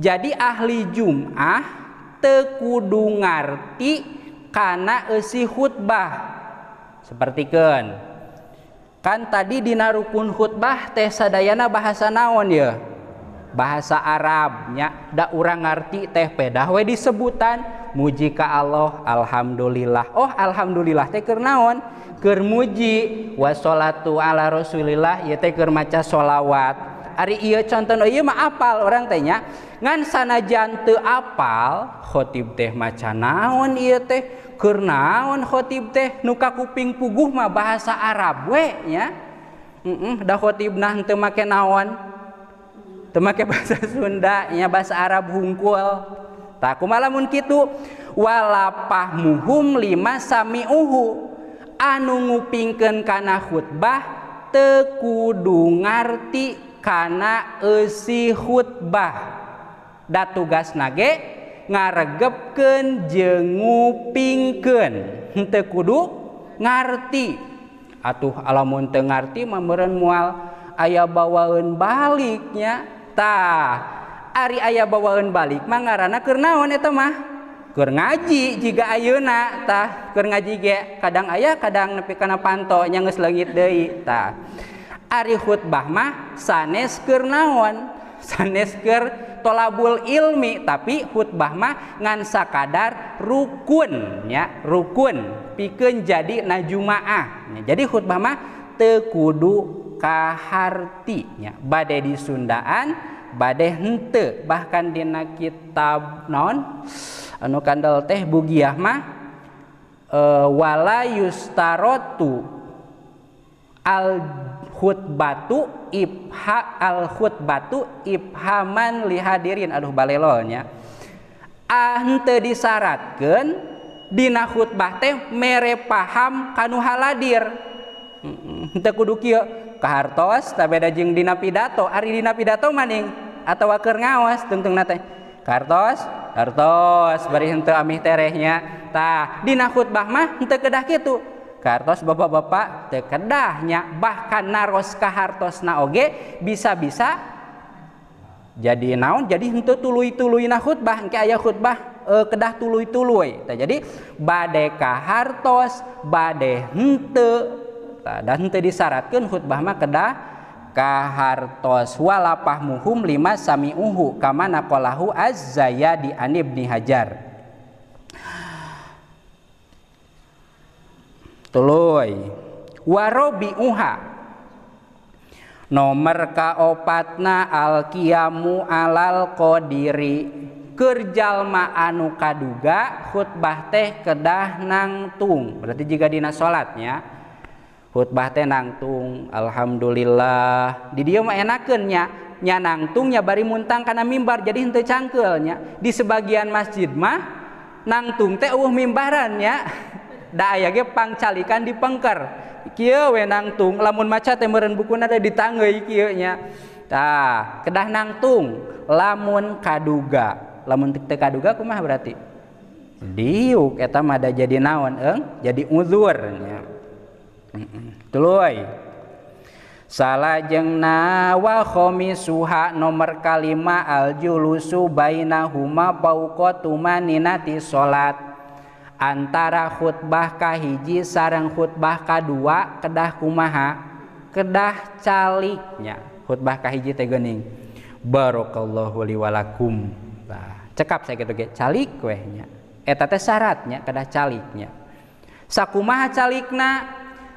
jadi ahli Jumah tekudu ngarti karena esi khutbah seperti kan kan tadi dina rukun khutbah teh sadayana bahasa naon ya bahasa Arabnya dak urang ngarti teh pedah we disebutan muji ka Allah alhamdulillah oh alhamdulillah teh kernaon naon wasolatu wassalatu ala rasulillah ya teh kermaca maca sholawat tinggal Ari iyo canton Oh ma apal orang tanya ngansana jante apal khoib teh maca naon iya tehker naonkhoib teh nuka kuping kuguh mah bahasa Arab wenyadahkhoib make naon temak bahasa Sundanya bahasa Arabungkul tak ku malapun gitu wala pa muhummasi uhu anu ngupingkenkana khutbah tekudu ngarti itu kanaih hubah dat tugas nage ngaregepken jengupingken nte kudu ngati atuh alam mu te ngati mamoren mual ayah bawaun baliknya ta ari ayah bawaun balik maana kenaon itu mah kur ngaji juga a natah ke ngaji ge kadang ayaah kadang nepi karena pantonya ngeslegit de ta Ari khutbah mah sanes keur naon sanes keur tolabul ilmi tapi khutbah mah ngan sakadar rukun ya rukun pikeun jadi najumaah jadi khutbah mah teu kudu kaharti ya badai di Sundaan badai hente bahkan dina kitab non anu kandel teh bugiah mah e, wala yustarotu al batu ha al khuud batu Ibhaman lihairin Aduh Balelonya ah disyaratkan diuddte mere paham kanuhhaladir kehartos dajengdinapidato Aridinapidato maning atau waker ngawas ten nate kartos kartos behentuih terehnya tak diut Bahmah kedah itu tiga kartos bapak-bapak tekedahnya bahkan naros kahartos naoge bisa-bisa jadi naun jadi he tu-ituuluitbah khutbah e, kedah tuului jadi bad kaharos bad hente dan disatkan khutbahdah kahartoswalapa muhum 5 si uhhu kam na polahu azzaya diibni Hajar dan Tuloy Warobi uha. Nomor kaopatna al kiamu alal kodiri. Kerjalma anu kaduga khutbah teh kedah nangtung. Berarti jika dina sholatnya khutbah teh nangtung. Alhamdulillah. Di dia mah enakennya nya nangtungnya bari muntang karena mimbar jadi ente cangkelnya di sebagian masjid mah nangtung teh uh mimbaran ya. tinggal aya ge pangcalikan dipengker Ky nangtung lamun maca tem bukun ada ditangganya tak kedah nangtung lamun kaduga lamuntik kadugaku mah berarti di ada jadi naon jadi unhurnya salahjeng nawalhomis Suha nomor kali 5 aljulusuubainauma pauuko tumaninati salaati antara khutbahkah hijji sarang khutbah K2 kedah kumaha kedah caliknya khutbah hijji teing Barokallahu wam cekap saya calikhnya et syaratnya kedah caliknya sakkumaha calikna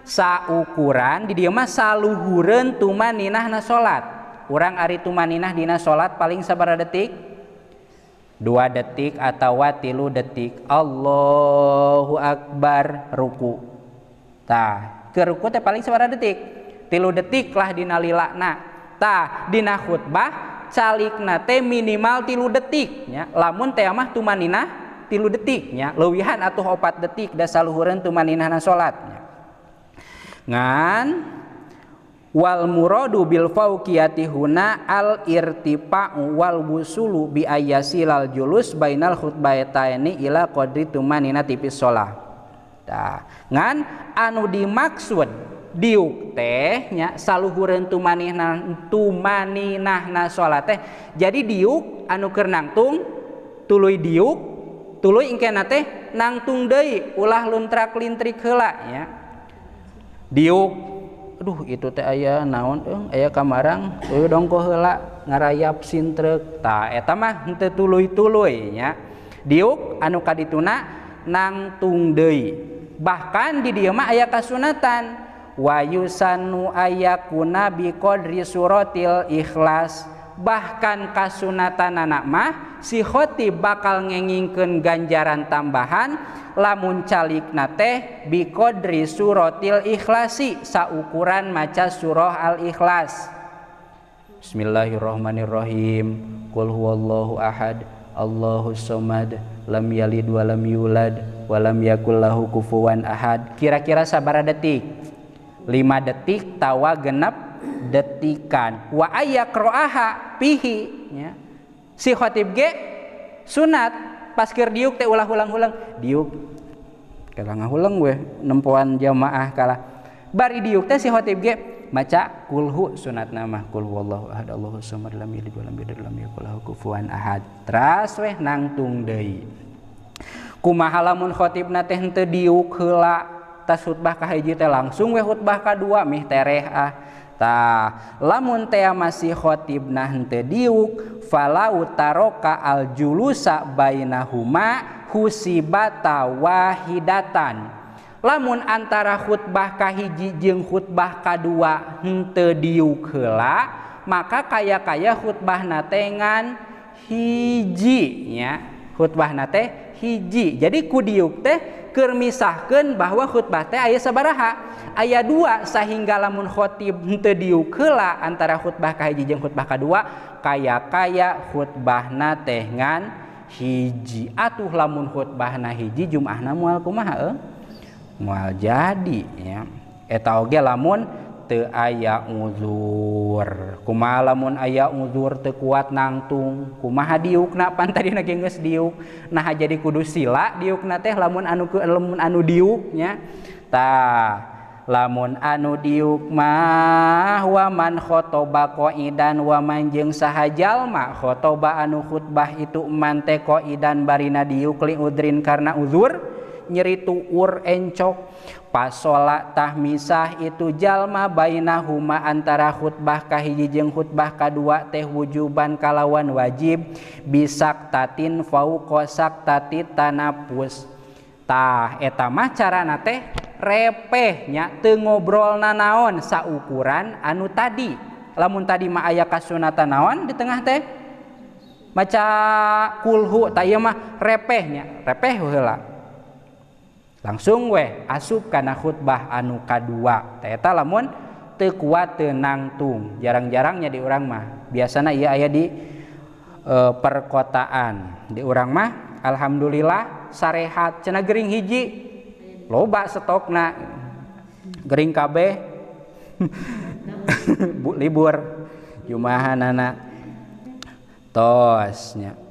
saukuran di dia masa luhuren tuman ninah na salat kurang ari tu maninnahdina salat paling sabar detik, dua detik atau tilu detik Allahu Akbar ruku ta ke ruku teh paling suara detik tilu detik lah dina lilakna ta dina khutbah calikna teh minimal tilu detik nya lamun teh mah tumanina tilu detik nya leuwihan atau opat detik dasaluhuran saluhureun tumaninana salat ngan wal muradu bil fauqiyati huna al irtifa'u wal wusulu bi ayyasilal julus bainal khutbataini ila qadri tumanina tipis shalah tah ngan anu dimaksud diuk teh nya saluhureun tumanina tumaninahna sholat teh jadi diuk anu keur nangtung tuluy diuk tuluy engkena teh nangtung deui ulah luntrak lintrik heula nya diuk Aduh itu te aya naon eh, aya kamrang dongko helak ngarayap sinrek ta ta mah tulu- tulo di anuka dituna nangtung Dei bahkan di dimak aya kasunatan wayusan nu aya kuna bikodri sururotil ikhlas yang bahkan kasunatan anak mah si khoti bakal ngengingkeun ganjaran tambahan lamun calikna teh bikodri surotil ikhlasi saukuran maca surah al ikhlas Bismillahirrahmanirrahim Qul huwallahu ahad Allahu somad lam yalid wa lam yulad wa lam yakul kufuwan ahad kira-kira sabar detik 5 detik tawa genep detikan wa ayakra'aha pihi ya. si khotib ge sunat paskir diuk teh ulah-ulang-ulang diuk kalah ngahulang gue nempuan jamaah kalah bari diuk teh si khotib ge maca kulhu sunat nama kul wallahu ahad allahu samad lam yalid walam yulad lam yakul kufuwan ahad teras weh nangtung deui kumaha lamun khotibna teh henteu diuk heula tas khutbah hiji teh langsung weh khutbah kadua mih tereh ah tinggal ta lamuntea masihkhoib nahnte diuk falataroka al-juulusa bainahuma khuibatawahhiatan lamun antara khutbahkah hiji jeung khutbah K2 nte diuk kela maka kayak kayaka khutbah nategan hiji ya khutbahnategan hiji jadi kudiuk teh kemisahkan bahwa khutbah teh aya sabaraha ayat dua sah sehingga lamun khoibdiuk kela antara khutbah hijji khutbakah dua kay kaya khutbah nangan hiji atuh lamun khutbah na hiji jummahna mualku mahal eh? mual jadi ya etage lamun yang aya nguzur kuma lamun aya nguzur tekuat nangtung kumaha diuk na pan tadi na jengnges diuk naha jadi kudus sila diuk na teh lamun anmun anu diuknya ta lamun anu diuk ma waman khotoba koidan waman jeng sahjallma khotoba anu khutbah itu mante koidan Barna diuk ke klik udrin karena uzur tinggal nyeri tuur encok paslatahmisah itu jalma baiinauma antara khutbahkahhiji jeng khutbah K2 teh huju ban kalawan wajib bisa tain fa kosak tadi tananapustahetamah cara na teh repehnya ngobrol nanaon saukuran anu tadi lamun tadi maaya kasuna tanawan di tengah teh maca kulhu taye mah repehnya repehla sung weh asukan khutbah anuka2tamun teku tenangtum jarang-jarangnya di orangrangmah biasanya ia ayah di e, perkotaan di urangmah Alhamdulillah sarehat cena Gering hiji loba setokna Gering kabeh libur jumahan anak tosnya